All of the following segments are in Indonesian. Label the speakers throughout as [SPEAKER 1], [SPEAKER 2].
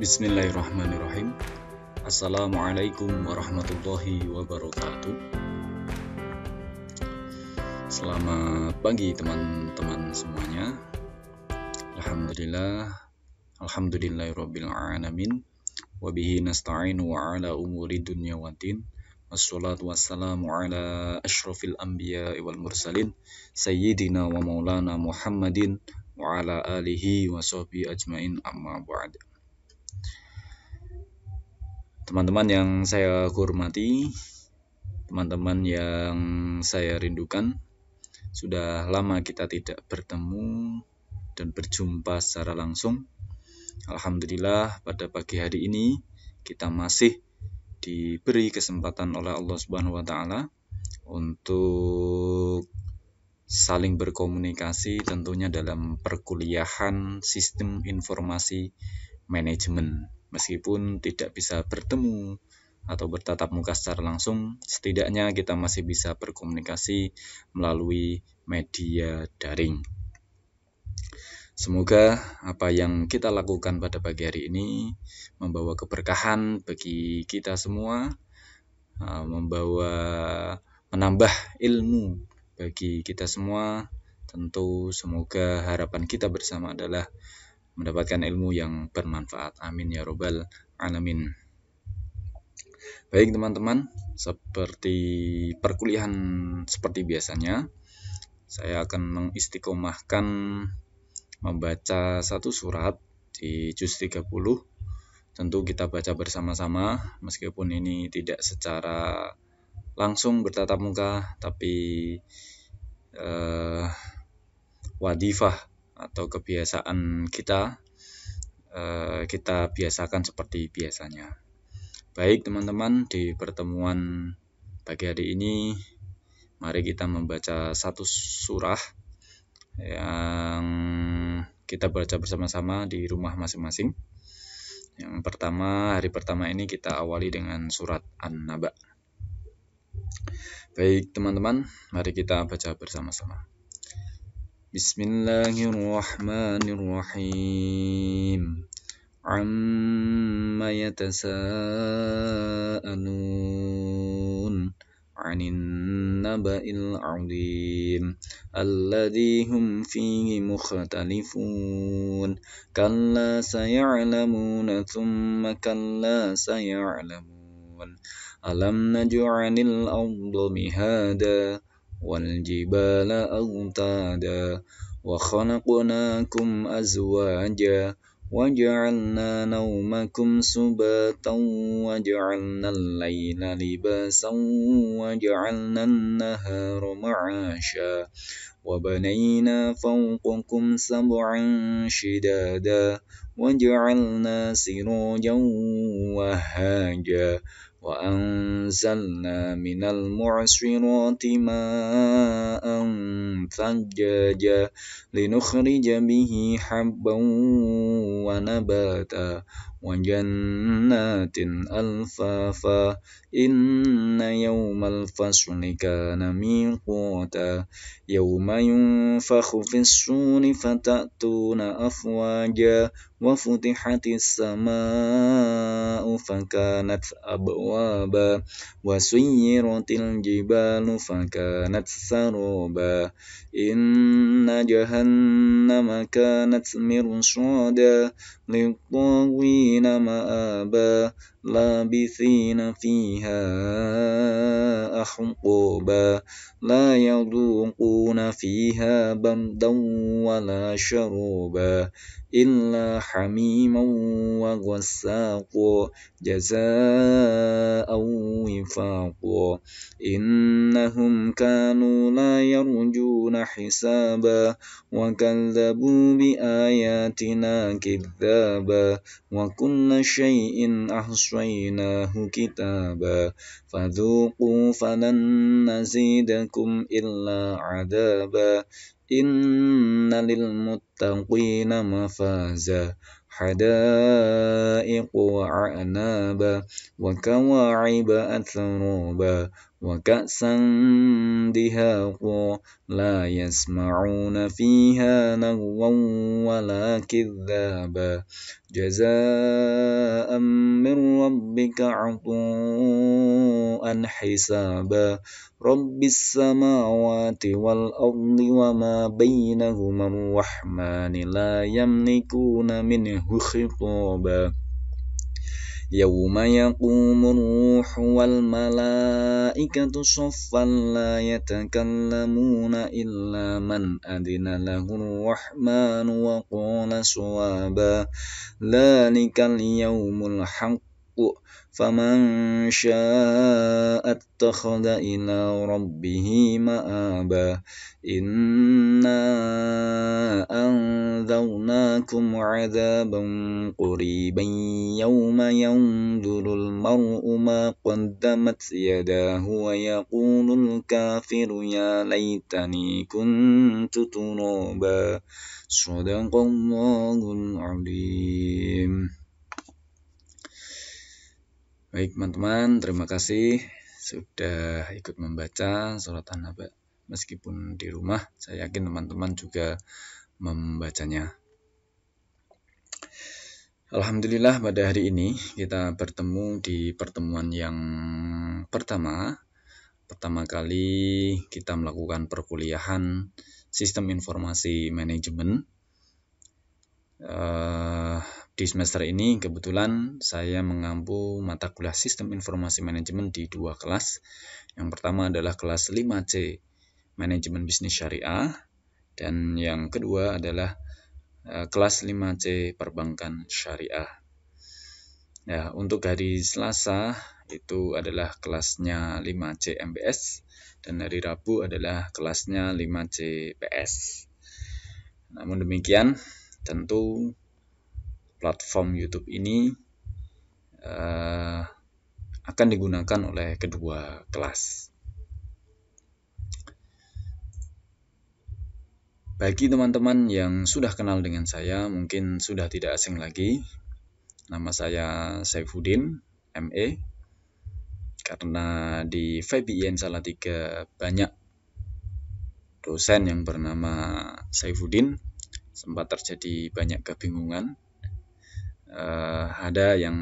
[SPEAKER 1] Bismillahirrahmanirrahim Assalamualaikum
[SPEAKER 2] warahmatullahi wabarakatuh Selamat pagi teman-teman semuanya Alhamdulillah Alhamdulillahirrabbilalamin Wabihi nasta'inu wa ala umuri dunya watin Wassalatu wassalamu ala ashrafil anbiya wal mursalin Sayyidina wa maulana Muhammadin Wa ala alihi wa sahbihi ajmain amma ba'da Teman-teman yang saya hormati, teman-teman yang saya rindukan, sudah lama kita tidak bertemu dan berjumpa secara langsung. Alhamdulillah pada pagi hari ini kita masih diberi kesempatan oleh Allah Subhanahu wa taala
[SPEAKER 1] untuk
[SPEAKER 2] saling berkomunikasi tentunya dalam perkuliahan sistem informasi manajemen. Meskipun tidak bisa bertemu atau bertatap muka secara langsung, setidaknya kita masih bisa berkomunikasi melalui media daring. Semoga apa yang kita lakukan pada pagi hari ini membawa keberkahan bagi kita semua, eh, membawa menambah ilmu bagi kita semua. Tentu semoga harapan kita bersama adalah mendapatkan ilmu yang bermanfaat. Amin ya robbal alamin. Baik teman-teman, seperti perkuliahan seperti biasanya, saya akan mengistiqomahkan membaca satu surat di juz 30. Tentu kita baca bersama-sama, meskipun ini tidak secara langsung bertatap muka, tapi eh, wadifah atau kebiasaan kita eh, kita biasakan seperti biasanya. Baik teman-teman di pertemuan pagi hari ini mari kita membaca satu surah yang kita baca bersama-sama di rumah masing-masing. Yang pertama, hari pertama ini kita awali dengan surat An-Naba. Baik teman-teman, mari kita baca bersama-sama.
[SPEAKER 1] بسم الله الرحمن الرحيم عم يتساءلون عن النبأ العظيم الذي هم فيه مختلفون كلا سيعلمون ثم كلا سيعلمون ألم نجعل الأرض مهادا والجبال أوتادا وخلقناكم أزواجا وجعلنا نومكم سباتا وجعلنا الليل لباسا وجعلنا النهار معاشا وبنينا فوقكم سبعا شدادا وجعلنا سراجا وهاجا وأنزلنا من المعصرات ماء ثجاجا لنخرج به حبا ونباتا وجنات ألفافا إن يوم الفصل كان ميقوتا يوم ينفخ في السور فتأتون أفواجا وفتحت السماء فكانت أبوابا وسيرت الجبال فكانت سروبا إن جهنم كانت مرصادا للطاغين الذين مآبا لابثين فيها أحقوبا لا يذوقون فيها بردا ولا شروبا إلا حميما وغساقا جزاء وفاقا إنهم كانوا لا يرجون حسابا وكذبوا بآياتنا كذابا وكل شيء أحصيناه كتابا فذوقوا فلن نزيدكم إلا عذابا إن للمتقين مفازا حدائق وأعنابا وكواعب أثروبا وكأسا دهاقا لا يسمعون فيها نغوا ولا كذابا جزاء من ربك عطاء حسابا رب السماوات والأرض وما بينهما الرحمن لا يملكون منه خطابا يوم يقوم الروح والملائكة صفا لا يتكلمون إلا من أذن له الرحمن وقال صوابا ذلك اليوم الحق فمن شاء اتخذ إلى ربه مآبا إنا أنذرناكم عذابا قريبا يوم ينظر المرء ما قدمت يداه ويقول الكافر يا ليتني كنت ترابا صدق الله العظيم Baik teman-teman, terima kasih
[SPEAKER 2] sudah ikut membaca surat An-Naba. Meskipun di rumah, saya yakin teman-teman juga membacanya. Alhamdulillah pada hari ini kita bertemu di pertemuan yang pertama. Pertama kali kita melakukan perkuliahan Sistem Informasi Manajemen Uh, di semester ini kebetulan saya mengampu mata kuliah Sistem Informasi Manajemen di dua kelas. Yang pertama adalah kelas 5C Manajemen Bisnis Syariah dan yang kedua adalah uh, kelas 5C Perbankan Syariah. Ya, untuk hari Selasa itu adalah kelasnya 5C MBS dan hari Rabu adalah kelasnya 5C PS. Namun demikian, tentu platform YouTube ini uh, akan digunakan oleh kedua kelas. Bagi teman-teman yang sudah kenal dengan saya, mungkin sudah tidak asing lagi. Nama saya Saifuddin, ME. Karena di VBIN Salatiga banyak dosen yang bernama Saifuddin, sempat terjadi banyak kebingungan. Uh, ada yang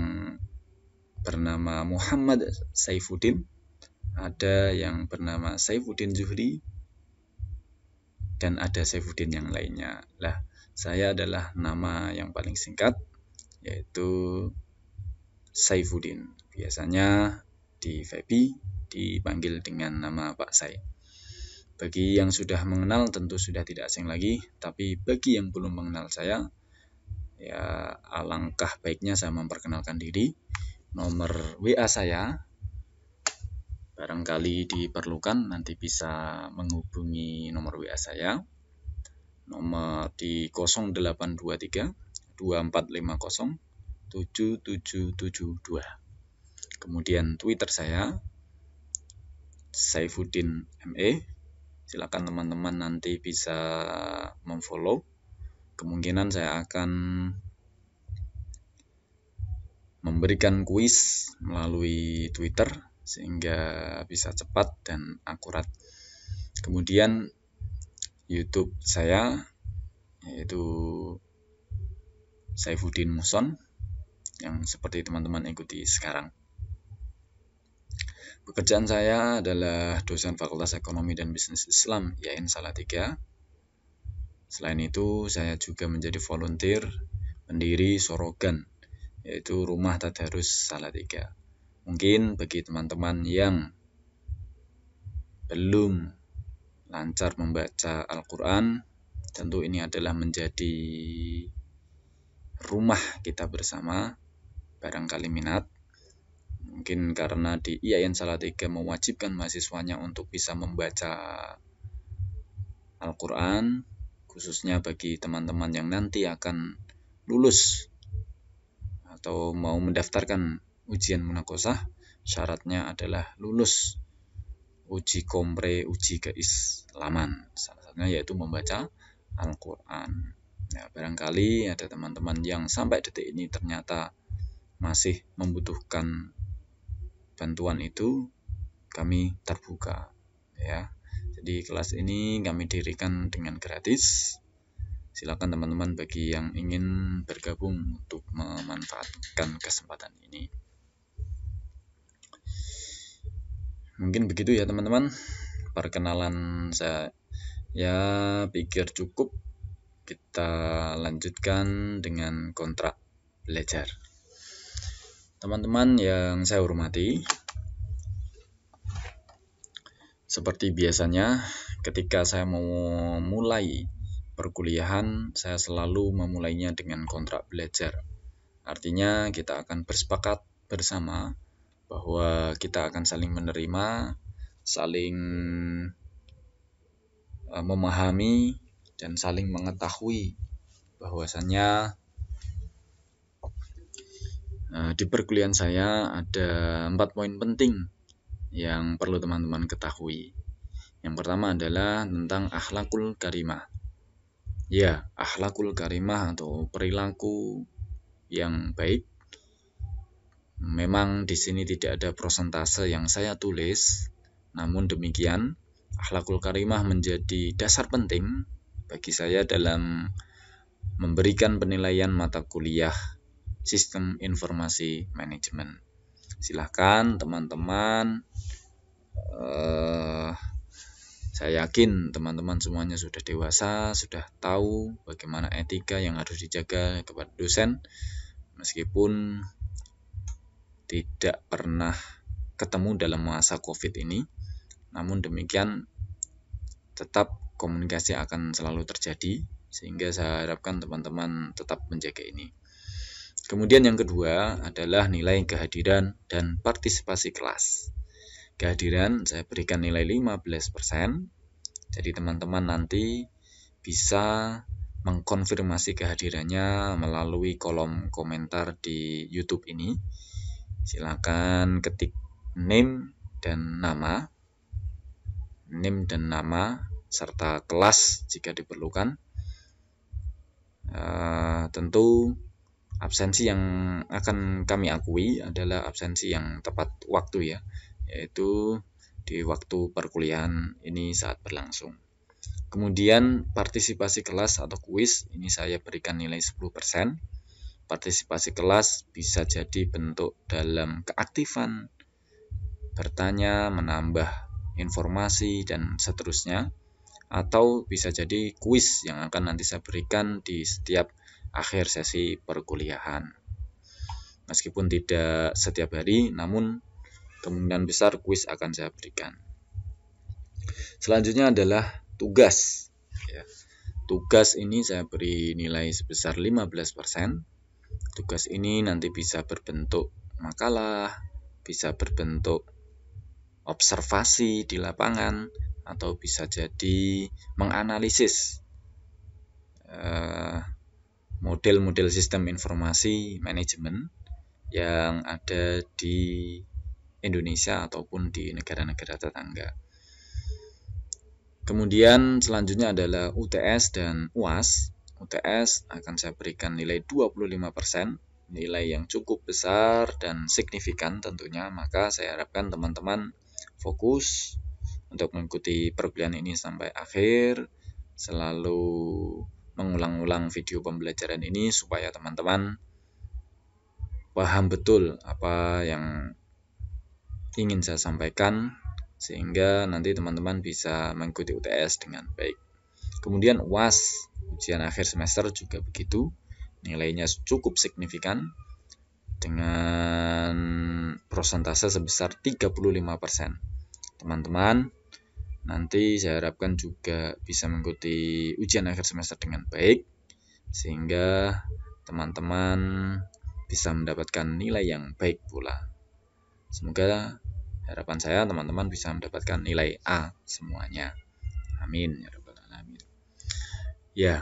[SPEAKER 2] bernama Muhammad Saifuddin, ada yang bernama Saifuddin Zuhri, dan ada Saifuddin yang lainnya. Lah, saya adalah nama yang paling singkat, yaitu Saifuddin. Biasanya di Febi dipanggil dengan nama Pak Saif bagi yang sudah mengenal tentu sudah tidak asing lagi, tapi bagi yang belum mengenal saya, ya alangkah baiknya saya memperkenalkan diri. Nomor WA saya barangkali diperlukan nanti bisa menghubungi nomor WA saya. Nomor di 0823 2450 7772. Kemudian Twitter saya Saifuddin ME Silakan teman-teman nanti bisa memfollow. Kemungkinan saya akan memberikan kuis melalui Twitter sehingga bisa cepat dan akurat. Kemudian YouTube saya yaitu Saifuddin Muson yang seperti teman-teman ikuti sekarang. Pekerjaan saya adalah dosen Fakultas Ekonomi dan Bisnis Islam YAIN Salatiga. Selain itu, saya juga menjadi volunteer pendiri Sorogan, yaitu Rumah Tadarus Salatiga. Mungkin bagi teman-teman yang belum lancar membaca Al-Quran, tentu ini adalah menjadi rumah kita bersama, barangkali minat mungkin karena di IAIN Salatiga mewajibkan mahasiswanya untuk bisa membaca Al-Quran khususnya bagi teman-teman yang nanti akan lulus atau mau mendaftarkan ujian munakosah syaratnya adalah lulus uji kompre uji keislaman salah satunya yaitu membaca Al-Quran nah, barangkali ada teman-teman yang sampai detik ini ternyata masih membutuhkan bantuan itu kami terbuka ya. Jadi kelas ini kami dirikan dengan gratis. Silakan teman-teman bagi yang ingin bergabung untuk memanfaatkan kesempatan ini. Mungkin begitu ya teman-teman. Perkenalan saya ya pikir cukup. Kita lanjutkan dengan kontrak belajar. Teman-teman yang saya hormati, seperti biasanya ketika saya mau mulai perkuliahan, saya selalu memulainya dengan kontrak belajar. Artinya kita akan bersepakat bersama bahwa kita akan saling menerima, saling eh, memahami dan saling mengetahui bahwasannya Eh, di perkuliahan saya ada empat poin penting yang perlu teman-teman ketahui. Yang pertama adalah tentang akhlakul karimah. Ya, akhlakul karimah atau perilaku yang baik. Memang di sini tidak ada prosentase yang saya tulis, namun demikian akhlakul karimah menjadi dasar penting bagi saya dalam memberikan penilaian mata kuliah Sistem Informasi Manajemen. Silahkan teman-teman, eh, saya yakin teman-teman semuanya sudah dewasa, sudah tahu bagaimana etika yang harus dijaga kepada dosen, meskipun tidak pernah ketemu dalam masa COVID ini. Namun demikian, tetap komunikasi akan selalu terjadi, sehingga saya harapkan teman-teman tetap menjaga ini. Kemudian yang kedua adalah nilai kehadiran dan partisipasi kelas. Kehadiran saya berikan nilai 15%. Jadi teman-teman nanti bisa mengkonfirmasi kehadirannya melalui kolom komentar di YouTube ini. Silakan ketik name dan nama. Name dan nama serta kelas jika diperlukan. Uh, tentu absensi yang akan kami akui adalah absensi yang tepat waktu ya, yaitu di waktu perkuliahan ini saat berlangsung. Kemudian partisipasi kelas atau kuis ini saya berikan nilai 10%. Partisipasi kelas bisa jadi bentuk dalam keaktifan, bertanya, menambah informasi dan seterusnya atau bisa jadi kuis yang akan nanti saya berikan di setiap akhir sesi perkuliahan. Meskipun tidak setiap hari, namun kemungkinan besar kuis akan saya berikan. Selanjutnya adalah tugas. Ya, tugas ini saya beri nilai sebesar 15%. Tugas ini nanti bisa berbentuk makalah, bisa berbentuk observasi di lapangan, atau bisa jadi menganalisis eh, model-model sistem informasi manajemen yang ada di Indonesia ataupun di negara-negara tetangga. Kemudian selanjutnya adalah UTS dan UAS. UTS akan saya berikan nilai 25%, nilai yang cukup besar dan signifikan tentunya, maka saya harapkan teman-teman fokus untuk mengikuti perkuliahan ini sampai akhir, selalu mengulang-ulang video pembelajaran ini supaya teman-teman paham betul apa yang ingin saya sampaikan sehingga nanti teman-teman bisa mengikuti UTS dengan baik. Kemudian UAS, ujian akhir semester juga begitu, nilainya cukup signifikan dengan prosentase sebesar 35%. Teman-teman Nanti saya harapkan juga bisa mengikuti ujian akhir semester dengan baik sehingga teman-teman bisa mendapatkan nilai yang baik pula. Semoga harapan saya teman-teman bisa mendapatkan nilai A semuanya. Amin ya, ya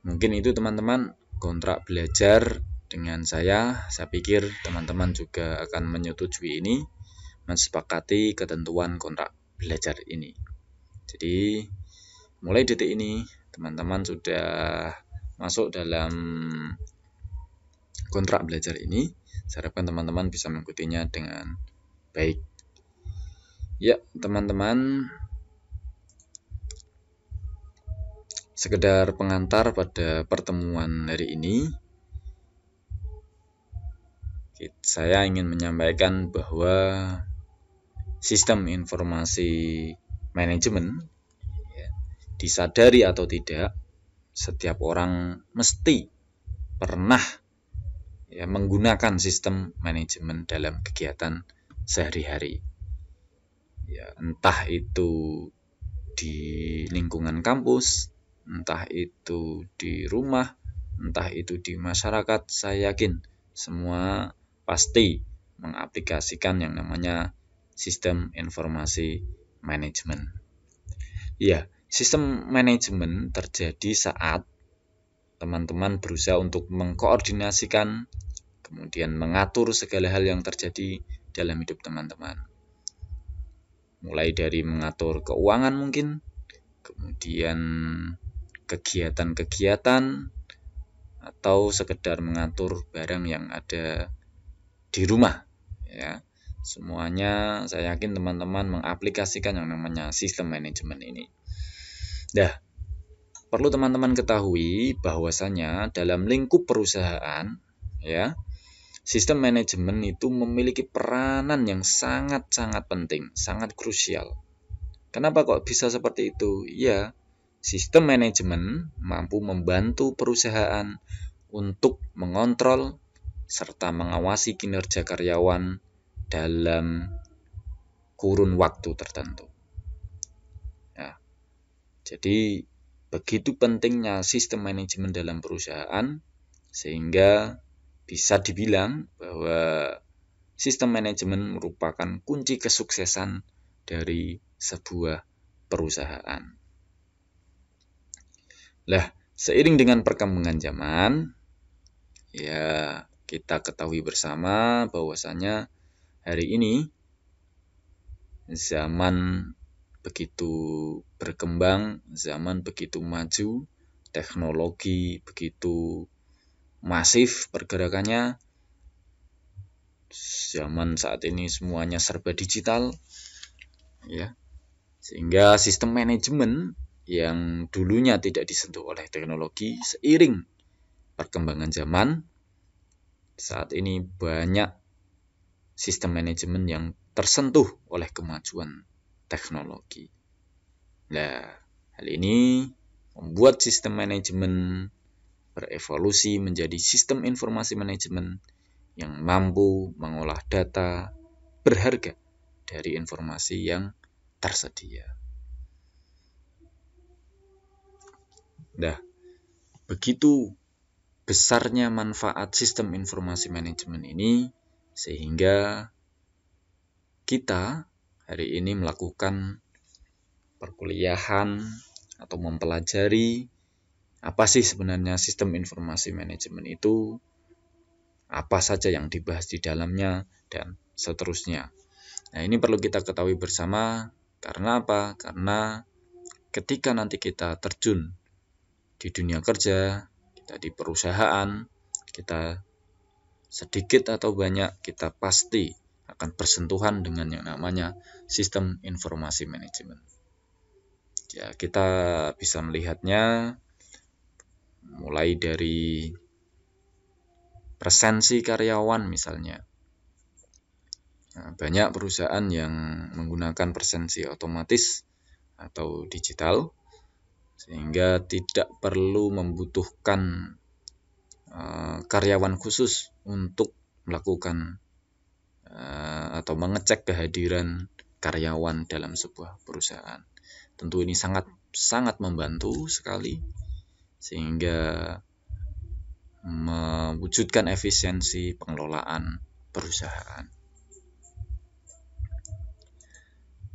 [SPEAKER 2] Mungkin itu teman-teman kontrak belajar dengan saya. Saya pikir teman-teman juga akan menyetujui ini, mensepakati ketentuan kontrak belajar ini. Jadi mulai detik ini teman-teman sudah masuk dalam kontrak belajar ini. Saya harapkan teman-teman bisa mengikutinya dengan baik. Ya, teman-teman sekedar pengantar pada pertemuan hari ini. Saya ingin menyampaikan bahwa sistem informasi manajemen ya, disadari atau tidak setiap orang mesti pernah ya, menggunakan sistem manajemen dalam kegiatan sehari-hari ya, entah itu di lingkungan kampus entah itu di rumah entah itu di masyarakat saya yakin semua pasti mengaplikasikan yang namanya sistem informasi manajemen. Ya, sistem manajemen terjadi saat teman-teman berusaha untuk mengkoordinasikan, kemudian mengatur segala hal yang terjadi dalam hidup teman-teman. Mulai dari mengatur keuangan mungkin, kemudian kegiatan-kegiatan, atau sekedar mengatur barang yang ada di rumah ya Semuanya saya yakin teman-teman mengaplikasikan yang namanya sistem manajemen ini. Dah, perlu teman-teman ketahui bahwasanya dalam lingkup perusahaan ya, sistem manajemen itu memiliki peranan yang sangat-sangat penting, sangat krusial. Kenapa kok bisa seperti itu? Ya, sistem manajemen mampu membantu perusahaan untuk mengontrol serta mengawasi kinerja karyawan dalam kurun waktu tertentu. Ya. jadi begitu pentingnya sistem manajemen dalam perusahaan sehingga bisa dibilang bahwa sistem manajemen merupakan kunci kesuksesan dari sebuah perusahaan. Lah, seiring dengan perkembangan zaman, ya kita ketahui bersama bahwasanya hari ini zaman begitu berkembang, zaman begitu maju, teknologi begitu masif pergerakannya. Zaman saat ini semuanya serba digital ya. Sehingga sistem manajemen yang dulunya tidak disentuh oleh teknologi seiring perkembangan zaman saat ini banyak sistem manajemen yang tersentuh oleh kemajuan teknologi. Nah, hal ini membuat sistem manajemen berevolusi menjadi sistem informasi manajemen yang mampu mengolah data berharga dari informasi yang tersedia. Nah, begitu besarnya manfaat sistem informasi manajemen ini sehingga kita hari ini melakukan perkuliahan atau mempelajari apa sih sebenarnya sistem informasi manajemen itu, apa saja yang dibahas di dalamnya, dan seterusnya. Nah, ini perlu kita ketahui bersama, karena apa? Karena ketika nanti kita terjun di dunia kerja, kita di perusahaan, kita sedikit atau banyak kita pasti akan bersentuhan dengan yang namanya sistem informasi manajemen. Ya, kita bisa melihatnya mulai dari presensi karyawan misalnya. Nah, banyak perusahaan yang menggunakan presensi otomatis atau digital sehingga tidak perlu membutuhkan Eh, karyawan khusus untuk melakukan eh, atau mengecek kehadiran karyawan dalam sebuah perusahaan. Tentu ini sangat sangat membantu sekali sehingga mewujudkan efisiensi pengelolaan perusahaan.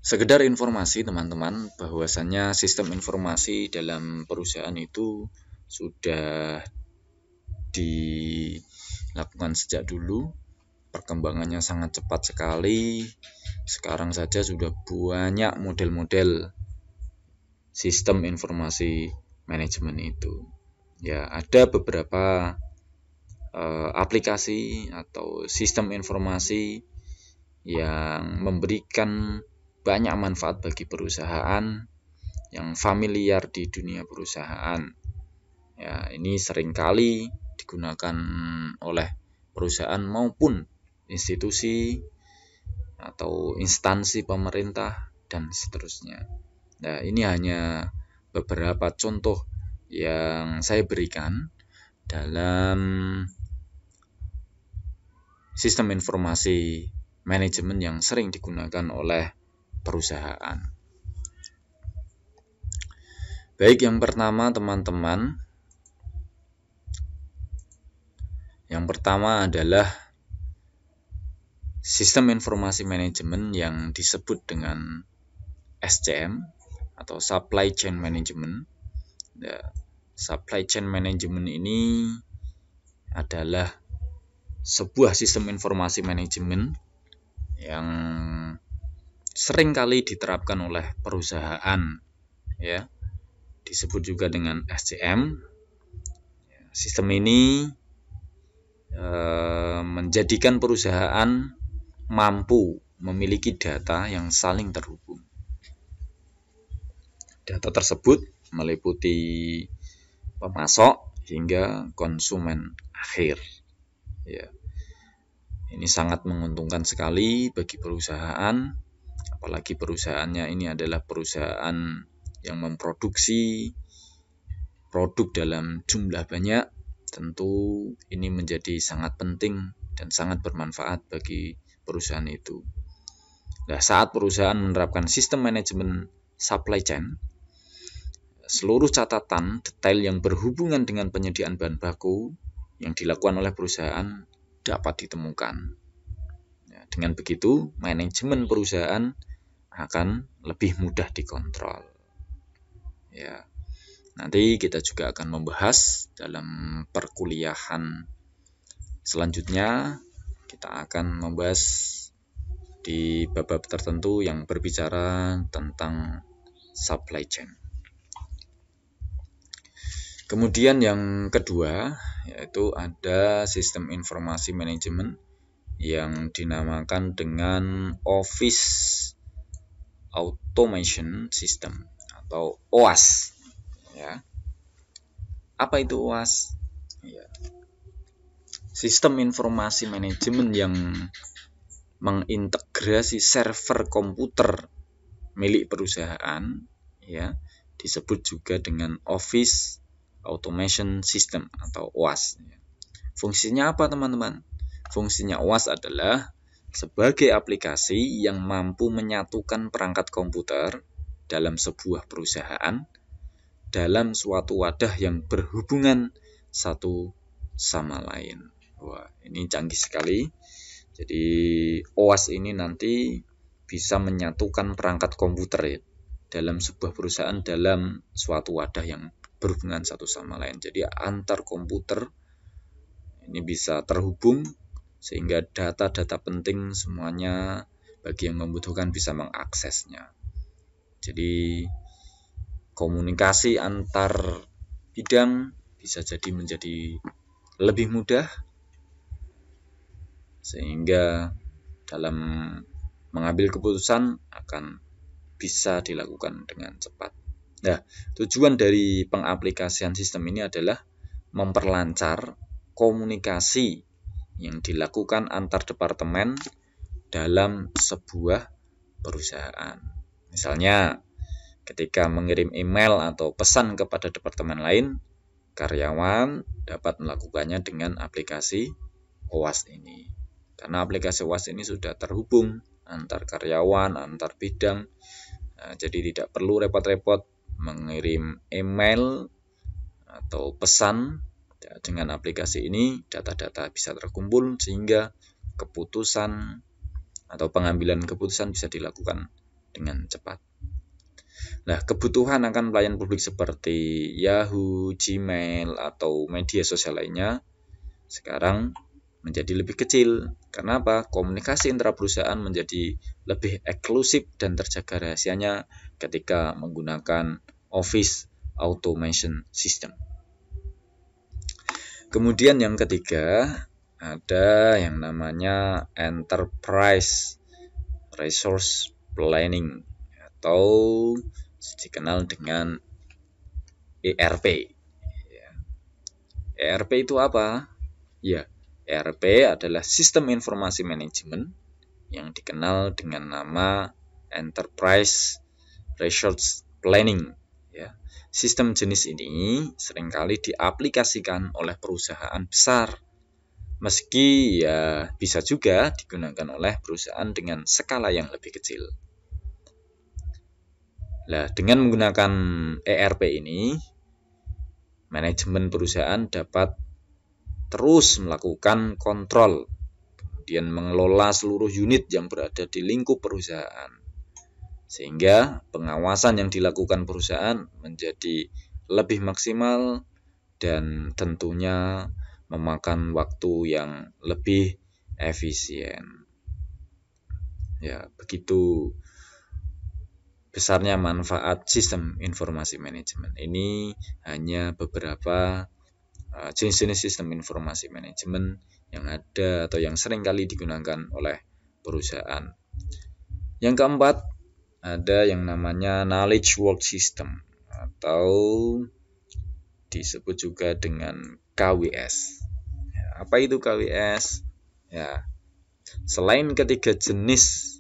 [SPEAKER 2] Sekedar informasi teman-teman bahwasannya sistem informasi dalam perusahaan itu sudah dilakukan sejak dulu perkembangannya sangat cepat sekali sekarang saja sudah banyak model-model sistem informasi manajemen itu ya ada beberapa uh, aplikasi atau sistem informasi yang memberikan banyak manfaat bagi perusahaan yang familiar di dunia perusahaan ya ini seringkali digunakan oleh perusahaan maupun institusi atau instansi pemerintah dan seterusnya. Nah, ini hanya beberapa contoh yang saya berikan dalam sistem informasi manajemen yang sering digunakan oleh perusahaan. Baik, yang pertama, teman-teman, Yang pertama adalah sistem informasi manajemen yang disebut dengan SCM atau supply chain management. Ya, supply chain management ini adalah sebuah sistem informasi manajemen yang sering kali diterapkan oleh perusahaan ya disebut juga dengan SCM ya, sistem ini Eh, menjadikan perusahaan mampu memiliki data yang saling terhubung. Data tersebut meliputi pemasok hingga konsumen akhir. Ya. Ini sangat menguntungkan sekali bagi perusahaan, apalagi perusahaannya ini adalah perusahaan yang memproduksi produk dalam jumlah banyak Tentu ini menjadi sangat penting dan sangat bermanfaat bagi perusahaan itu. Nah, saat perusahaan menerapkan sistem manajemen supply chain, seluruh catatan detail yang berhubungan dengan penyediaan bahan baku yang dilakukan oleh perusahaan dapat ditemukan. Ya, dengan begitu, manajemen perusahaan akan lebih mudah dikontrol. Ya. Nanti kita juga akan membahas dalam perkuliahan selanjutnya kita akan membahas di bab-bab tertentu yang berbicara tentang supply chain. Kemudian yang kedua yaitu ada sistem informasi manajemen yang dinamakan dengan Office Automation System atau OAS ya. Apa itu UAS? Ya. Sistem informasi manajemen yang mengintegrasi server komputer milik perusahaan ya disebut juga dengan Office Automation System atau OAS. Ya. Fungsinya apa teman-teman? Fungsinya OAS adalah sebagai aplikasi yang mampu menyatukan perangkat komputer dalam sebuah perusahaan dalam suatu wadah yang berhubungan satu sama lain. Wah, ini canggih sekali. Jadi OAS ini nanti bisa menyatukan perangkat komputer ya, dalam sebuah perusahaan dalam suatu wadah yang berhubungan satu sama lain. Jadi antar komputer ini bisa terhubung sehingga data-data penting semuanya bagi yang membutuhkan bisa mengaksesnya. Jadi komunikasi antar bidang bisa jadi menjadi lebih mudah sehingga dalam mengambil keputusan akan bisa dilakukan dengan cepat. Nah, tujuan dari pengaplikasian sistem ini adalah memperlancar komunikasi yang dilakukan antar departemen dalam sebuah perusahaan. Misalnya, Ketika mengirim email atau pesan kepada departemen lain, karyawan dapat melakukannya dengan aplikasi OWASP ini. Karena aplikasi OWASP ini sudah terhubung antar karyawan, antar bidang, eh, jadi tidak perlu repot-repot mengirim email atau pesan ya, dengan aplikasi ini data-data bisa terkumpul sehingga keputusan atau pengambilan keputusan bisa dilakukan dengan cepat. Nah, kebutuhan akan pelayan publik seperti Yahoo, Gmail, atau media sosial lainnya sekarang menjadi lebih kecil. Kenapa? Komunikasi intra perusahaan menjadi lebih eksklusif dan terjaga rahasianya ketika menggunakan Office Automation System. Kemudian yang ketiga, ada yang namanya Enterprise Resource Planning atau dikenal dengan ERP. Ya. ERP itu apa? Ya, ERP adalah sistem informasi manajemen yang dikenal dengan nama Enterprise Resource Planning. Ya. Sistem jenis ini seringkali diaplikasikan oleh perusahaan besar, meski ya bisa juga digunakan oleh perusahaan dengan skala yang lebih kecil. Nah, dengan menggunakan ERP ini, manajemen perusahaan dapat terus melakukan kontrol, kemudian mengelola seluruh unit yang berada di lingkup perusahaan. Sehingga pengawasan yang dilakukan perusahaan menjadi lebih maksimal dan tentunya memakan waktu yang lebih efisien. Ya, begitu besarnya manfaat sistem informasi manajemen. Ini hanya beberapa eh, jenis-jenis sistem informasi manajemen yang ada atau yang sering kali digunakan oleh perusahaan. Yang keempat, ada yang namanya knowledge work system atau disebut juga dengan KWS. Ya, apa itu KWS? Ya. Selain ketiga jenis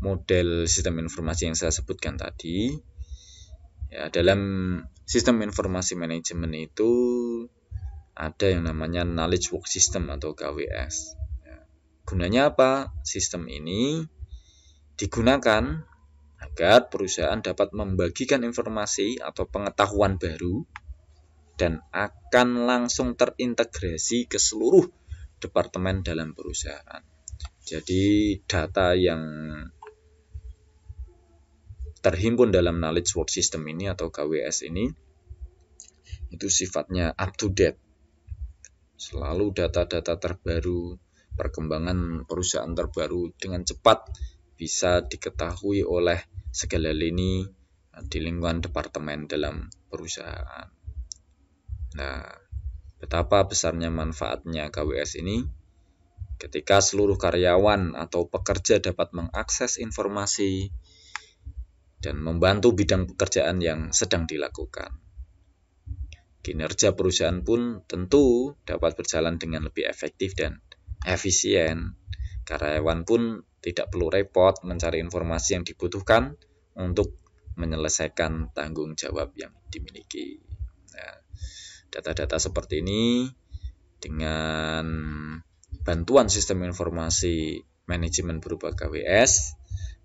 [SPEAKER 2] model sistem informasi yang saya sebutkan tadi. Ya, dalam sistem informasi manajemen itu ada yang namanya knowledge work system atau KWS. Ya. Gunanya apa? Sistem ini digunakan agar perusahaan dapat membagikan informasi atau pengetahuan baru dan akan langsung terintegrasi ke seluruh departemen dalam perusahaan. Jadi data yang terhimpun dalam knowledge work system ini atau KWS ini itu sifatnya up to date. Selalu data-data terbaru, perkembangan perusahaan terbaru dengan cepat bisa diketahui oleh segala lini eh, di lingkungan departemen dalam perusahaan. Nah, betapa besarnya manfaatnya KWS ini ketika seluruh karyawan atau pekerja dapat mengakses informasi dan membantu bidang pekerjaan yang sedang dilakukan. Kinerja perusahaan pun tentu dapat berjalan dengan lebih efektif dan efisien. Karyawan pun tidak perlu repot mencari informasi yang dibutuhkan untuk menyelesaikan tanggung jawab yang
[SPEAKER 1] dimiliki.
[SPEAKER 2] data nah, data-data seperti ini dengan bantuan sistem informasi manajemen berupa KWS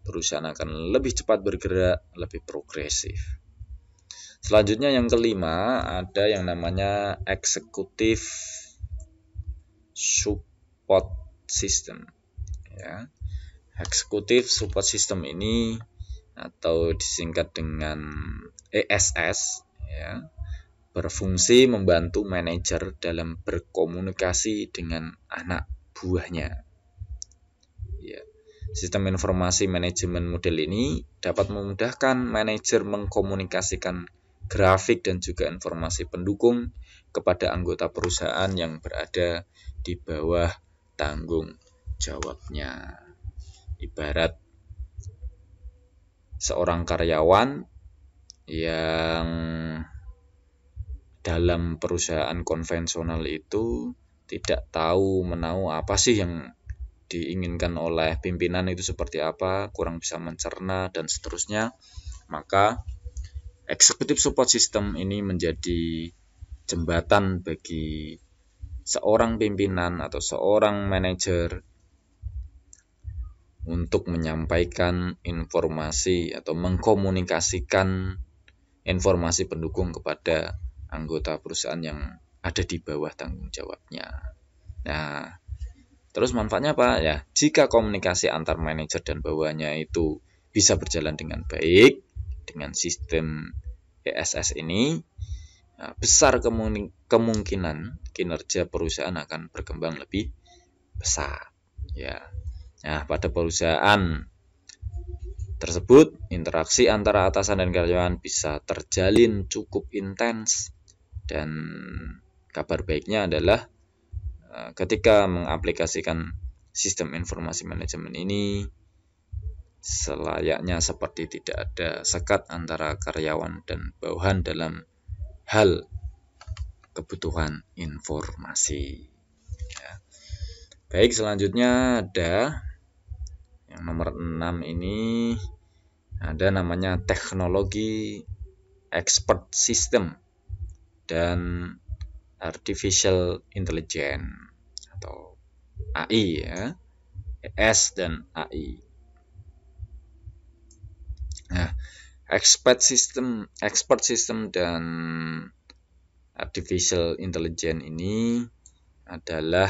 [SPEAKER 2] perusahaan akan lebih cepat bergerak, lebih progresif. Selanjutnya yang kelima ada yang namanya eksekutif support system. Ya. Eksekutif support system ini atau disingkat dengan ESS ya, berfungsi membantu manajer dalam berkomunikasi dengan anak buahnya. Sistem informasi manajemen model ini dapat memudahkan manajer mengkomunikasikan grafik dan juga informasi pendukung kepada anggota perusahaan yang berada di bawah tanggung jawabnya. Ibarat seorang karyawan yang dalam perusahaan konvensional itu tidak tahu menahu apa sih yang diinginkan oleh pimpinan itu seperti apa, kurang bisa mencerna dan seterusnya, maka eksekutif support system ini menjadi jembatan bagi seorang pimpinan atau seorang manajer untuk menyampaikan informasi atau mengkomunikasikan informasi pendukung kepada anggota perusahaan yang ada di bawah tanggung jawabnya. Nah, Terus manfaatnya apa? Ya, jika komunikasi antar manajer dan bawahnya itu bisa berjalan dengan baik dengan sistem ESS ini, nah, besar kemungkinan kinerja perusahaan akan berkembang lebih besar. Ya. Nah, pada perusahaan tersebut, interaksi antara atasan dan karyawan bisa terjalin cukup intens dan kabar baiknya adalah Eh, ketika mengaplikasikan sistem informasi manajemen ini selayaknya seperti tidak ada sekat antara karyawan dan bawahan dalam hal kebutuhan informasi. Ya. Baik, selanjutnya ada yang nomor 6 ini ada namanya teknologi expert system dan artificial intelligence atau AI ya S dan AI nah expert system expert system dan artificial intelligence ini adalah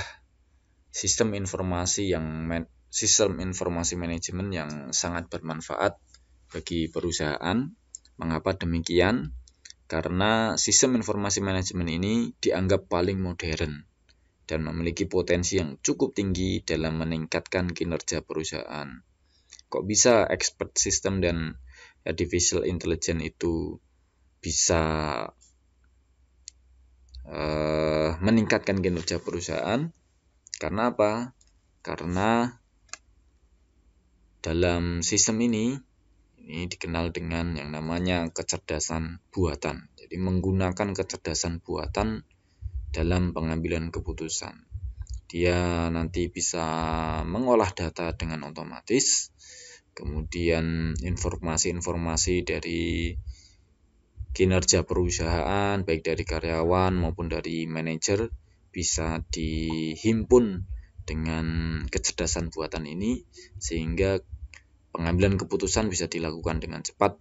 [SPEAKER 2] sistem informasi yang sistem informasi manajemen yang sangat bermanfaat bagi perusahaan mengapa demikian karena sistem informasi manajemen ini dianggap paling modern dan memiliki potensi yang cukup tinggi dalam meningkatkan kinerja perusahaan. Kok bisa expert system dan artificial intelligence itu bisa uh, meningkatkan kinerja perusahaan? Karena apa? Karena dalam sistem ini ini dikenal dengan yang namanya kecerdasan buatan. Jadi menggunakan kecerdasan buatan dalam pengambilan keputusan. Dia nanti bisa mengolah data dengan otomatis, kemudian informasi-informasi dari kinerja perusahaan, baik dari karyawan maupun dari manajer, bisa dihimpun dengan kecerdasan buatan ini sehingga Pengambilan keputusan bisa dilakukan dengan cepat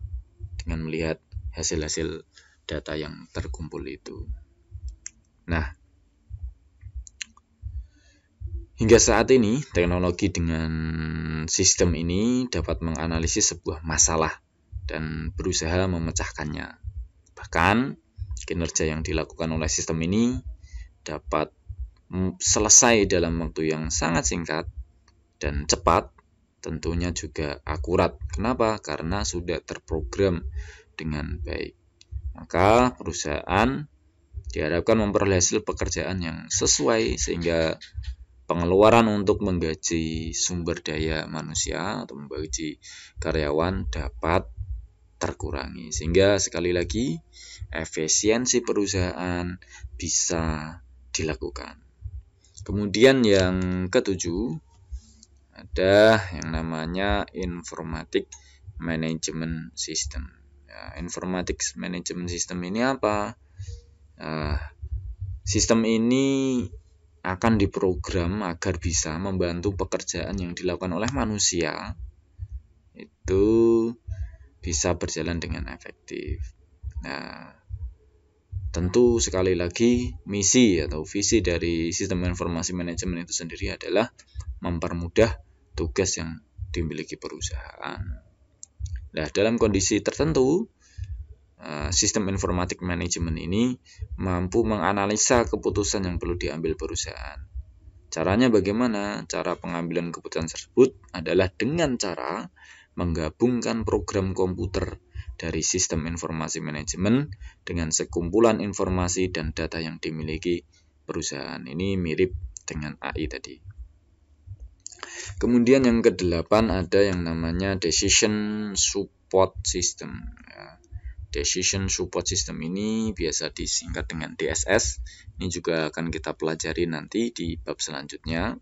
[SPEAKER 2] dengan melihat hasil-hasil data yang terkumpul itu. Nah, hingga saat ini teknologi dengan sistem ini dapat menganalisis sebuah masalah dan berusaha memecahkannya. Bahkan, kinerja yang dilakukan oleh sistem ini dapat selesai dalam waktu yang sangat singkat dan cepat tentunya juga akurat. Kenapa? Karena sudah terprogram dengan baik. Maka perusahaan diharapkan memperoleh hasil pekerjaan yang sesuai sehingga pengeluaran untuk menggaji sumber daya manusia atau menggaji karyawan dapat terkurangi sehingga sekali lagi efisiensi perusahaan bisa dilakukan. Kemudian yang ketujuh ada yang namanya informatik management system. Ya, informatik management system ini apa? Uh, sistem ini akan diprogram agar bisa membantu pekerjaan yang dilakukan oleh manusia itu bisa berjalan dengan efektif. Nah, tentu sekali lagi misi atau visi dari sistem informasi manajemen itu sendiri adalah mempermudah tugas yang dimiliki perusahaan. Nah, dalam kondisi tertentu, eh, sistem informatik manajemen ini mampu menganalisa keputusan yang perlu diambil perusahaan. Caranya bagaimana? Cara pengambilan keputusan tersebut adalah dengan cara menggabungkan program komputer dari sistem informasi manajemen dengan sekumpulan informasi dan data yang dimiliki perusahaan. Ini mirip dengan AI tadi. Kemudian yang kedelapan ada yang namanya decision support system. Ya. Decision support system ini biasa disingkat dengan DSS. Ini juga akan kita pelajari nanti di bab selanjutnya.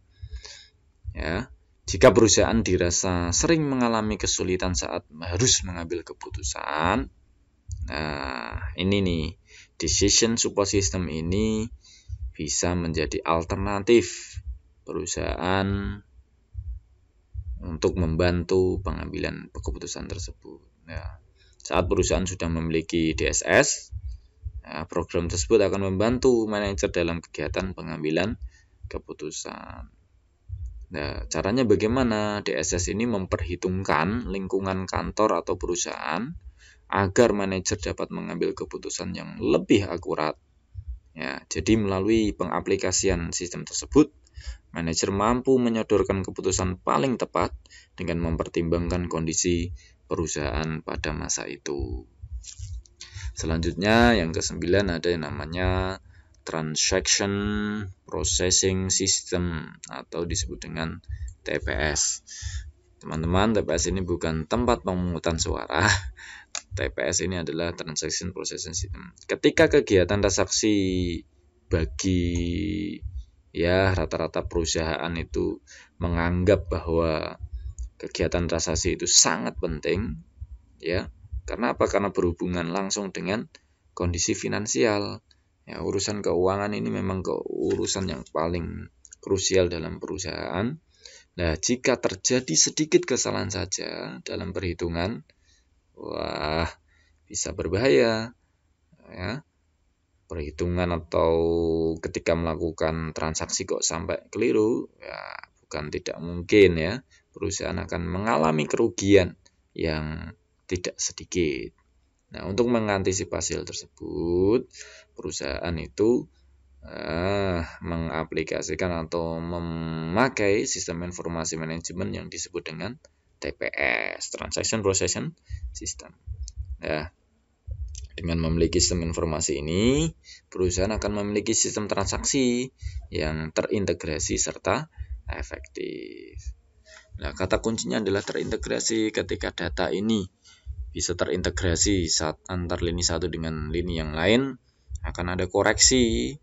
[SPEAKER 2] Ya. Jika perusahaan dirasa sering mengalami kesulitan saat harus mengambil keputusan, nah ini nih decision support system ini bisa menjadi alternatif perusahaan untuk membantu pengambilan keputusan tersebut. Ya. Saat perusahaan sudah memiliki DSS, ya, program tersebut akan membantu manajer dalam kegiatan pengambilan keputusan. Nah, caranya bagaimana? DSS ini memperhitungkan lingkungan kantor atau perusahaan agar manajer dapat mengambil keputusan yang lebih akurat. Ya, jadi melalui pengaplikasian sistem tersebut, Manajer mampu menyodorkan keputusan paling tepat dengan mempertimbangkan kondisi perusahaan pada masa itu. Selanjutnya yang kesembilan ada yang namanya Transaction Processing System atau disebut dengan TPS. Teman-teman, TPS ini bukan tempat pemungutan suara. TPS ini adalah Transaction Processing System. Ketika kegiatan transaksi bagi ya rata-rata perusahaan itu menganggap bahwa kegiatan transaksi itu sangat penting ya karena apa karena berhubungan langsung dengan kondisi finansial ya urusan keuangan ini memang keurusan yang paling krusial dalam perusahaan nah jika terjadi sedikit kesalahan saja dalam perhitungan wah bisa berbahaya ya perhitungan atau ketika melakukan transaksi kok sampai keliru, ya bukan tidak mungkin ya perusahaan akan mengalami kerugian yang tidak sedikit. Nah, untuk mengantisipasi hal tersebut, perusahaan itu eh, mengaplikasikan atau memakai sistem informasi manajemen yang disebut dengan TPS, Transaction Processing System. Ya, dengan memiliki sistem informasi ini, perusahaan akan memiliki sistem transaksi yang terintegrasi serta efektif. Nah, kata kuncinya adalah terintegrasi ketika data ini bisa terintegrasi saat antar lini satu dengan lini yang lain akan ada koreksi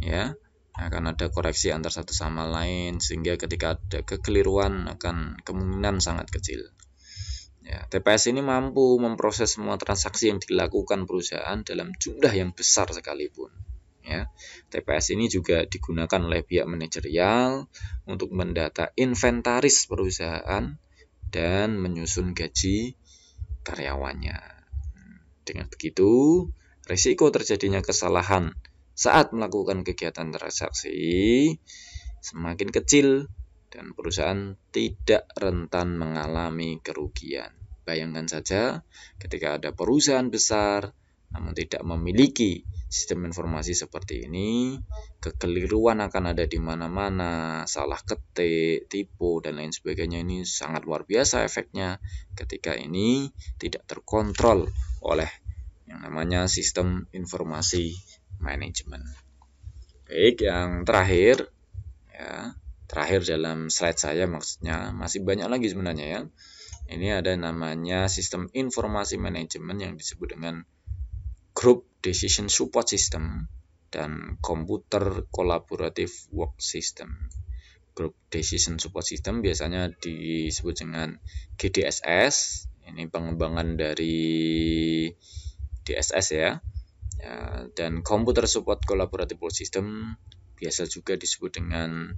[SPEAKER 2] ya akan ada koreksi antar satu sama lain sehingga ketika ada kekeliruan akan kemungkinan sangat kecil Ya, TPS ini mampu memproses semua transaksi yang dilakukan perusahaan dalam jumlah yang besar sekalipun. Ya, TPS ini juga digunakan oleh pihak manajerial untuk mendata inventaris perusahaan dan menyusun gaji karyawannya. Dengan begitu, risiko terjadinya kesalahan saat melakukan kegiatan transaksi semakin kecil dan perusahaan tidak rentan mengalami kerugian. Bayangkan saja ketika ada perusahaan besar namun tidak memiliki sistem informasi seperti ini, kekeliruan akan ada di mana-mana, salah ketik, tipu, dan lain sebagainya ini sangat luar biasa efeknya ketika ini tidak terkontrol oleh yang namanya sistem informasi manajemen. Baik, yang terakhir ya terakhir dalam slide saya maksudnya masih banyak lagi sebenarnya ya. Ini ada namanya sistem informasi manajemen yang disebut dengan Group Decision Support System dan Computer Collaborative Work System. Group Decision Support System biasanya disebut dengan GDSS. Ini pengembangan dari DSS ya. ya dan Computer Support Collaborative Work System biasa juga disebut dengan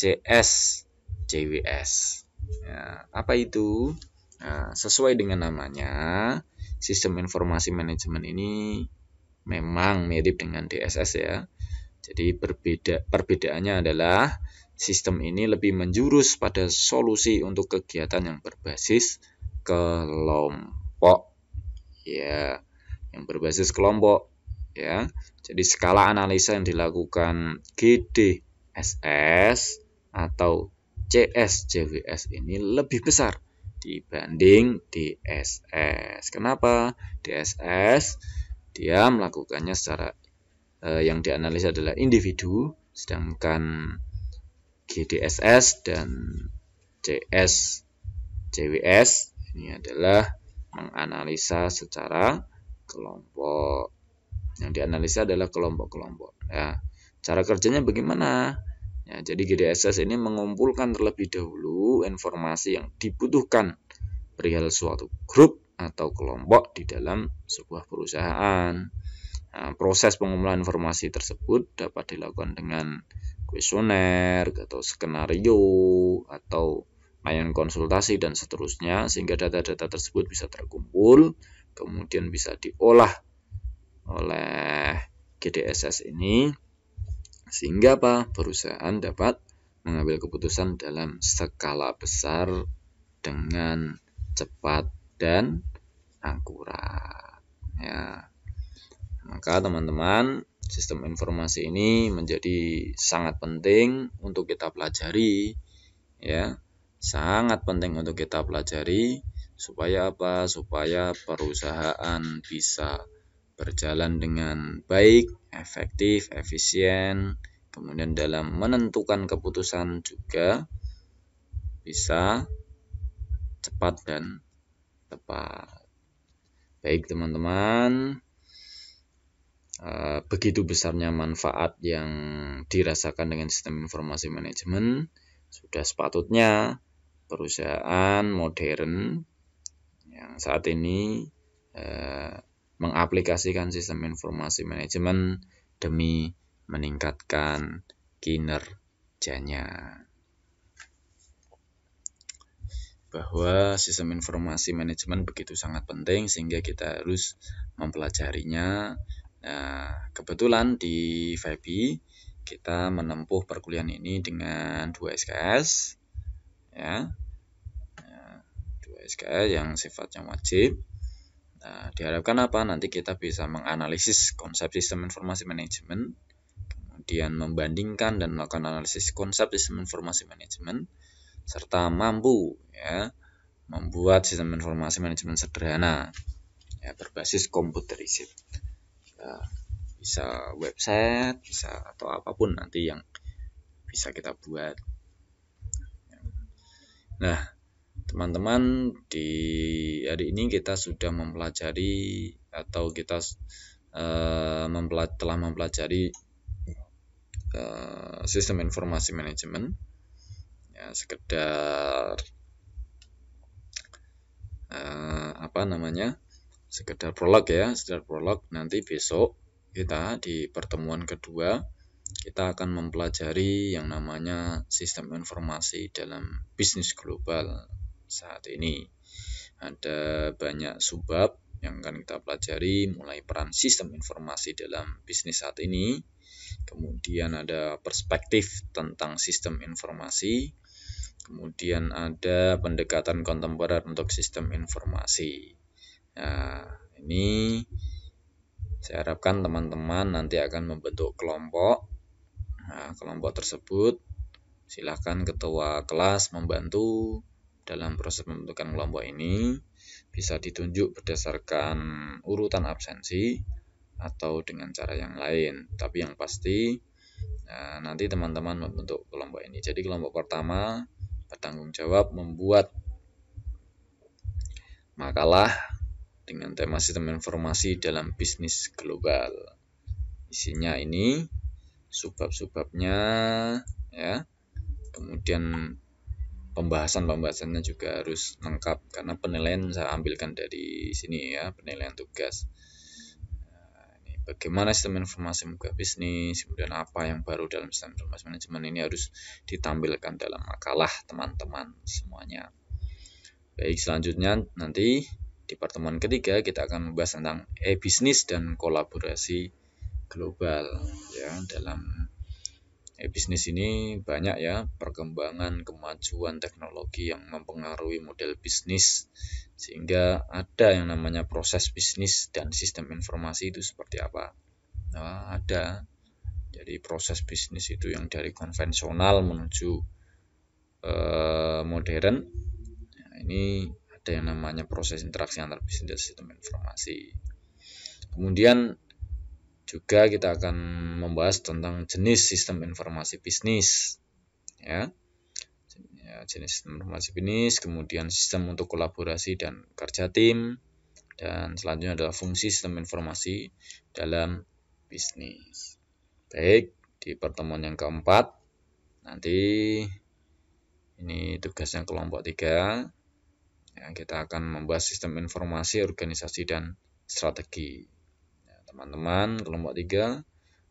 [SPEAKER 2] CS JWS. Ya, apa itu? Nah, sesuai dengan namanya, sistem informasi manajemen ini memang mirip dengan DSS ya. Jadi berbeda perbedaannya adalah sistem ini lebih menjurus pada solusi untuk kegiatan yang berbasis kelompok. Ya, yang berbasis kelompok ya. Jadi skala analisa yang dilakukan GDSS atau CS-JWS ini lebih besar dibanding DSS. Kenapa? DSS dia melakukannya secara eh, yang dianalisa adalah individu, sedangkan GDSS dan CS JWS ini adalah menganalisa secara kelompok. Yang dianalisa adalah kelompok-kelompok. Ya, cara kerjanya bagaimana? Ya, jadi GDSS ini mengumpulkan terlebih dahulu informasi yang dibutuhkan perihal suatu grup atau kelompok di dalam sebuah perusahaan. Nah, proses pengumpulan informasi tersebut dapat dilakukan dengan kuesioner atau skenario atau layanan konsultasi dan seterusnya sehingga data-data tersebut bisa terkumpul kemudian bisa diolah oleh GDSS ini sehingga apa? Perusahaan dapat mengambil keputusan dalam skala besar dengan cepat dan akurat. Ya. Maka teman-teman, sistem informasi ini menjadi sangat penting untuk kita pelajari ya. Sangat penting untuk kita pelajari supaya apa? Supaya perusahaan bisa berjalan dengan baik, efektif, efisien, kemudian dalam menentukan keputusan juga bisa cepat dan tepat. Baik teman-teman, eh, begitu besarnya manfaat yang dirasakan dengan sistem informasi manajemen, sudah sepatutnya perusahaan modern yang saat ini eh, mengaplikasikan sistem informasi manajemen demi meningkatkan kinerjanya. Bahwa sistem informasi manajemen begitu sangat penting sehingga kita harus mempelajarinya. Nah, kebetulan di Febi kita menempuh perkuliahan ini dengan 2 SKS ya. 2 nah, SKS yang sifatnya wajib Nah, diharapkan apa? Nanti kita bisa menganalisis konsep sistem informasi manajemen, kemudian membandingkan dan melakukan analisis konsep sistem informasi manajemen, serta mampu ya membuat sistem informasi manajemen sederhana ya berbasis komputerisip. Ya, bisa website, bisa atau apapun nanti yang bisa kita buat. Nah, teman-teman di hari ini kita sudah mempelajari atau kita uh, eh, mempelaj telah mempelajari uh, sistem informasi manajemen ya, sekedar uh, apa namanya sekedar prolog ya sekedar prolog nanti besok kita di pertemuan kedua kita akan mempelajari yang namanya sistem informasi dalam bisnis global saat ini. Ada banyak subbab yang akan kita pelajari, mulai peran sistem informasi dalam bisnis saat ini, kemudian ada perspektif tentang sistem informasi, kemudian ada pendekatan kontemporer untuk sistem informasi. Nah, ini saya harapkan teman-teman nanti akan membentuk kelompok. Nah, kelompok tersebut silahkan ketua kelas membantu dalam proses pembentukan kelompok ini bisa ditunjuk berdasarkan urutan absensi atau dengan cara yang lain. Tapi yang pasti eh, nanti teman-teman membentuk kelompok ini. Jadi kelompok pertama bertanggung jawab membuat makalah dengan tema sistem informasi dalam bisnis global. Isinya ini subbab-subbabnya ya. Kemudian pembahasan-pembahasannya juga harus lengkap karena penilaian saya ambilkan dari sini ya penilaian tugas nah, bagaimana sistem informasi muka bisnis kemudian apa yang baru dalam sistem informasi manajemen ini harus ditampilkan dalam makalah teman-teman semuanya baik selanjutnya nanti di pertemuan ketiga kita akan membahas tentang e-bisnis dan kolaborasi global ya dalam Eh, bisnis ini banyak ya perkembangan kemajuan teknologi yang mempengaruhi model bisnis sehingga ada yang namanya proses bisnis dan sistem informasi itu seperti apa nah, ada jadi proses bisnis itu yang dari konvensional menuju eh, modern nah, ini ada yang namanya proses interaksi antar bisnis dan sistem informasi kemudian juga kita akan membahas tentang jenis sistem informasi bisnis. Ya. ya. jenis sistem informasi bisnis, kemudian sistem untuk kolaborasi dan kerja tim, dan selanjutnya adalah fungsi sistem informasi dalam bisnis. Baik, di pertemuan yang keempat, nanti ini tugasnya kelompok tiga, ya, kita akan membahas sistem informasi, organisasi, dan strategi. Teman-teman kelompok 3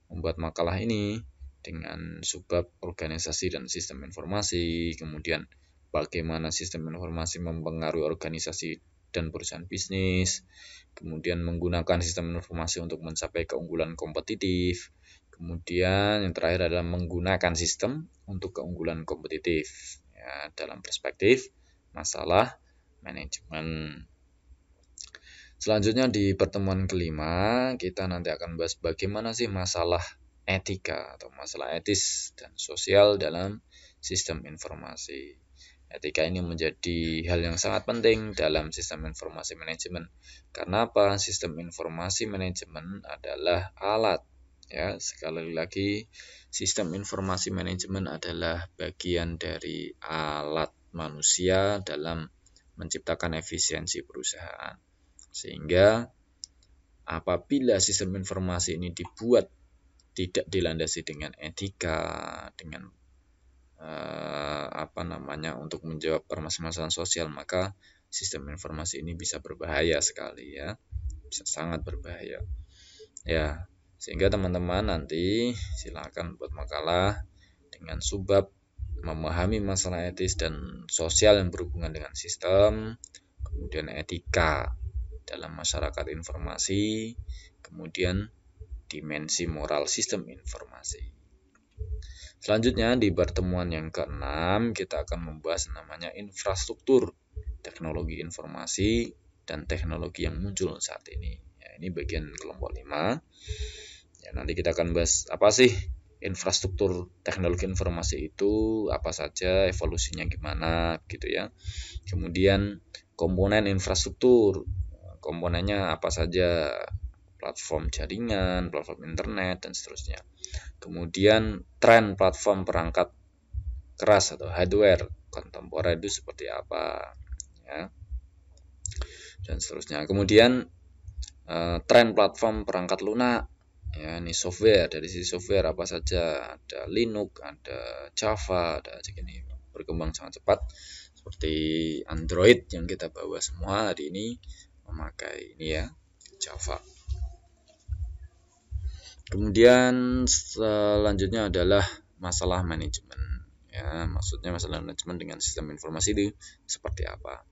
[SPEAKER 2] membuat makalah ini dengan sebab organisasi dan sistem informasi, kemudian bagaimana sistem informasi mempengaruhi organisasi dan perusahaan bisnis, kemudian menggunakan sistem informasi untuk mencapai keunggulan kompetitif, kemudian yang terakhir adalah menggunakan sistem untuk keunggulan kompetitif ya, dalam perspektif masalah manajemen. Selanjutnya di pertemuan kelima kita nanti akan bahas bagaimana sih masalah etika atau masalah etis dan sosial dalam sistem informasi. Etika ini menjadi hal yang sangat penting dalam sistem informasi manajemen. Karena apa? Sistem informasi manajemen adalah alat ya. Sekali lagi, sistem informasi manajemen adalah bagian dari alat manusia dalam menciptakan efisiensi perusahaan. Sehingga apabila sistem informasi ini dibuat tidak dilandasi dengan etika, dengan eh, apa namanya untuk menjawab permasalahan sosial, maka sistem informasi ini bisa berbahaya sekali ya. Bisa sangat berbahaya. Ya, sehingga teman-teman nanti silakan buat makalah dengan subbab memahami masalah etis dan sosial yang berhubungan dengan sistem, kemudian etika dalam masyarakat informasi, kemudian dimensi moral sistem informasi. Selanjutnya di pertemuan yang keenam kita akan membahas namanya infrastruktur teknologi informasi dan teknologi yang muncul saat ini. Ya, ini bagian kelompok 5. Ya, nanti kita akan bahas apa sih infrastruktur teknologi informasi itu apa saja, evolusinya gimana gitu ya. Kemudian komponen infrastruktur komponennya apa saja platform jaringan, platform internet, dan seterusnya. Kemudian tren platform perangkat keras atau hardware kontemporer itu seperti apa, ya. dan seterusnya. Kemudian eh, tren platform perangkat lunak, ya ini software dari sisi software apa saja, ada Linux, ada Java, ada segini berkembang sangat cepat seperti Android yang kita bawa semua hari ini memakai ini ya Java kemudian selanjutnya adalah masalah manajemen ya maksudnya masalah manajemen dengan sistem informasi itu seperti apa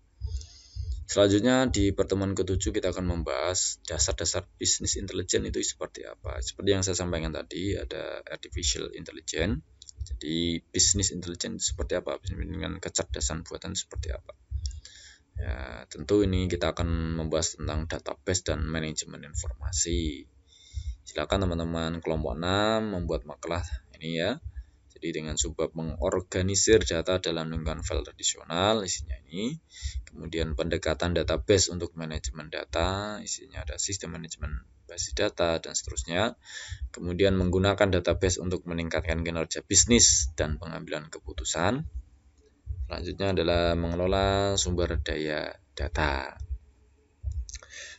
[SPEAKER 2] Selanjutnya di pertemuan ketujuh kita akan membahas dasar-dasar bisnis intelijen itu seperti apa. Seperti yang saya sampaikan tadi ada artificial intelligence. Jadi bisnis intelijen seperti apa? Dengan kecerdasan buatan seperti apa? Ya, tentu ini kita akan membahas tentang database dan manajemen informasi. Silakan teman-teman kelompok 6 membuat makalah ini ya. Jadi dengan sebab mengorganisir data dalam lingkungan file tradisional isinya ini, kemudian pendekatan database untuk manajemen data, isinya ada sistem manajemen basis data dan seterusnya. Kemudian menggunakan database untuk meningkatkan kinerja bisnis dan pengambilan keputusan. Selanjutnya adalah mengelola sumber daya data.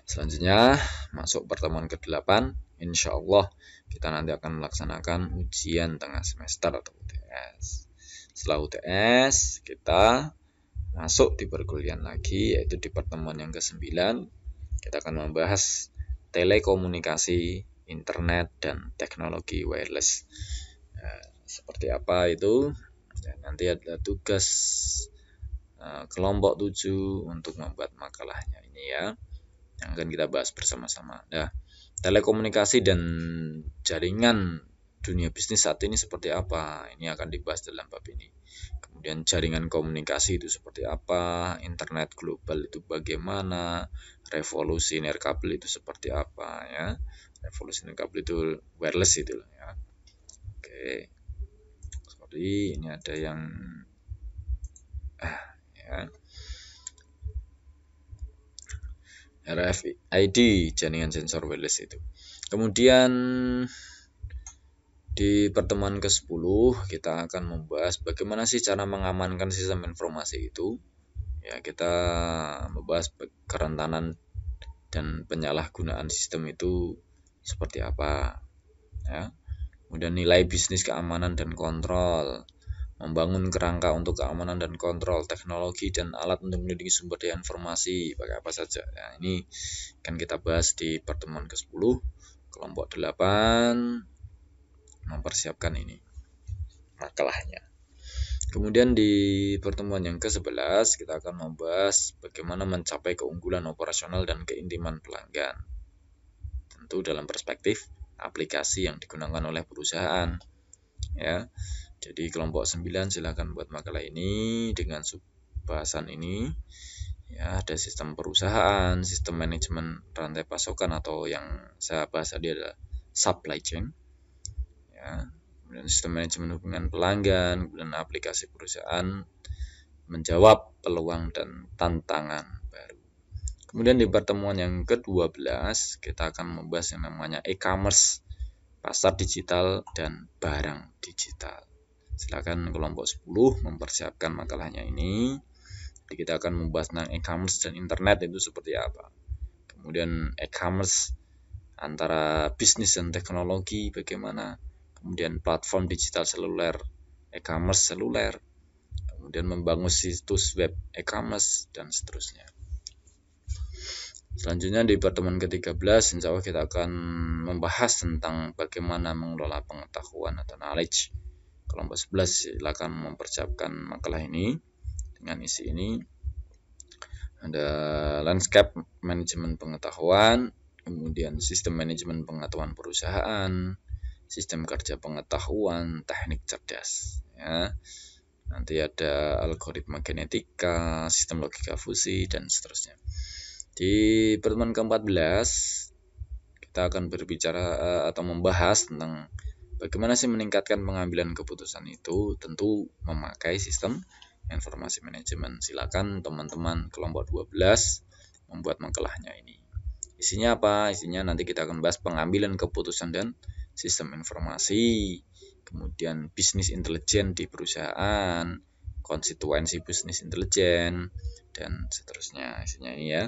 [SPEAKER 2] Selanjutnya masuk pertemuan ke-8, insya Allah kita nanti akan melaksanakan ujian tengah semester atau UTS. Setelah UTS, kita masuk di perkuliahan lagi, yaitu di pertemuan yang ke-9, kita akan membahas telekomunikasi, internet, dan teknologi wireless. Eh, seperti apa itu? Ya, nanti ada tugas eh, kelompok 7 untuk membuat makalahnya ini ya yang akan kita bahas bersama-sama. Nah, telekomunikasi dan jaringan dunia bisnis saat ini seperti apa? Ini akan dibahas dalam bab ini. Kemudian jaringan komunikasi itu seperti apa? Internet global itu bagaimana? Revolusi nirkabel itu seperti apa ya? Revolusi nirkabel itu wireless itu ya. Oke sorry ini ada yang ah, ya. RFID jaringan sensor wireless itu kemudian di pertemuan ke-10 kita akan membahas bagaimana sih cara mengamankan sistem informasi itu. Ya, kita membahas kerentanan dan penyalahgunaan sistem itu seperti apa. Ya kemudian nilai bisnis keamanan dan kontrol, membangun kerangka untuk keamanan dan kontrol, teknologi dan alat untuk melindungi sumber daya informasi, pakai apa saja. Ya, ini akan kita bahas di pertemuan ke-10, kelompok 8, mempersiapkan ini makalahnya. Kemudian di pertemuan yang ke-11 kita akan membahas bagaimana mencapai keunggulan operasional dan keintiman pelanggan. Tentu dalam perspektif aplikasi yang digunakan oleh perusahaan ya jadi kelompok 9 silakan buat makalah ini dengan subbahasan ini ya ada sistem perusahaan sistem manajemen rantai pasokan atau yang saya bahas tadi adalah supply chain ya kemudian sistem manajemen hubungan pelanggan kemudian aplikasi perusahaan menjawab peluang dan tantangan Kemudian di pertemuan yang ke-12 kita akan membahas yang namanya e-commerce, pasar digital dan barang digital. Silakan kelompok 10 mempersiapkan makalahnya ini. Jadi kita akan membahas tentang e-commerce dan internet itu seperti apa. Kemudian e-commerce antara bisnis dan teknologi bagaimana. Kemudian platform digital seluler, e-commerce seluler. Kemudian membangun situs web e-commerce dan seterusnya. Selanjutnya di pertemuan ke-13 insya Allah kita akan membahas tentang bagaimana mengelola pengetahuan atau knowledge. Kelompok 11 silakan mempersiapkan makalah ini dengan isi ini. Ada landscape manajemen pengetahuan, kemudian sistem manajemen pengetahuan perusahaan, sistem kerja pengetahuan, teknik cerdas. Ya. Nanti ada algoritma genetika, sistem logika fusi, dan seterusnya. Di pertemuan ke-14 kita akan berbicara eh, atau membahas tentang bagaimana sih meningkatkan pengambilan keputusan itu tentu memakai sistem informasi manajemen. Silakan teman-teman kelompok 12 membuat mengkelahnya ini. Isinya apa? Isinya nanti kita akan bahas pengambilan keputusan dan sistem informasi, kemudian bisnis intelijen di perusahaan, konstituensi bisnis intelijen, dan seterusnya isinya ini ya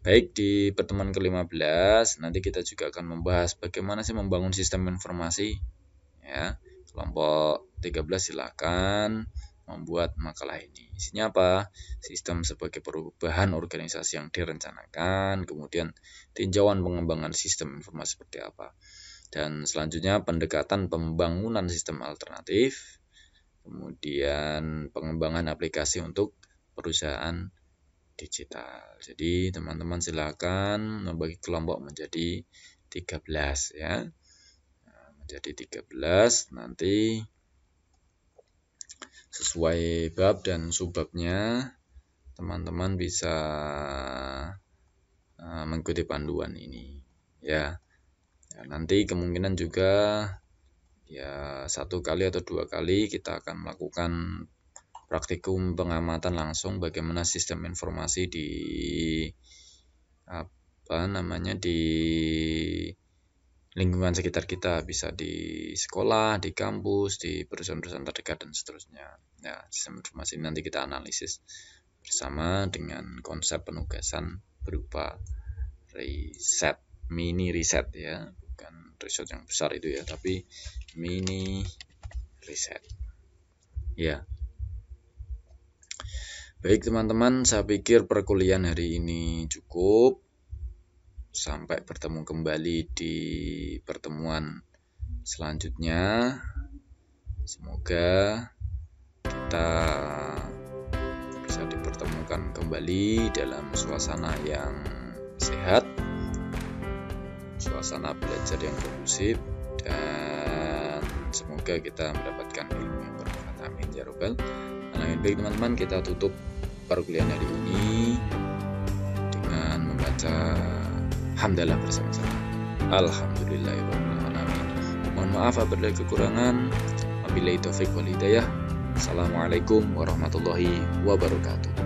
[SPEAKER 2] baik di pertemuan ke-15 nanti kita juga akan membahas bagaimana sih membangun sistem informasi ya kelompok 13 silakan membuat makalah ini isinya apa sistem sebagai perubahan organisasi yang direncanakan kemudian tinjauan pengembangan sistem informasi seperti apa dan selanjutnya pendekatan pembangunan sistem alternatif kemudian pengembangan aplikasi untuk perusahaan digital. Jadi teman-teman silakan membagi kelompok menjadi 13 ya. Nah, menjadi 13 nanti sesuai bab dan subbabnya teman-teman bisa eh, mengikuti panduan ini ya. ya nanti kemungkinan juga ya satu kali atau dua kali kita akan melakukan praktikum pengamatan langsung bagaimana sistem informasi di apa namanya di lingkungan sekitar kita bisa di sekolah, di kampus, di perusahaan-perusahaan terdekat dan seterusnya. Ya, sistem informasi nanti kita analisis bersama dengan konsep penugasan berupa riset, mini riset ya, bukan riset yang besar itu ya, tapi mini riset. Ya. Baik teman-teman, saya pikir perkuliahan hari ini cukup. Sampai bertemu kembali di pertemuan selanjutnya. Semoga kita bisa dipertemukan kembali dalam suasana yang sehat, suasana belajar yang kondusif, dan semoga kita mendapatkan ilmu yang bermanfaat. Amin ya robbal Nah, baik teman-teman, kita tutup perkuliahan hari ini dengan membaca hamdalah bersama-sama. Alhamdulillahirrahmanirrahim. Mohon maaf apabila kekurangan. Wabillahi taufiq wal hidayah. Assalamualaikum warahmatullahi wabarakatuh.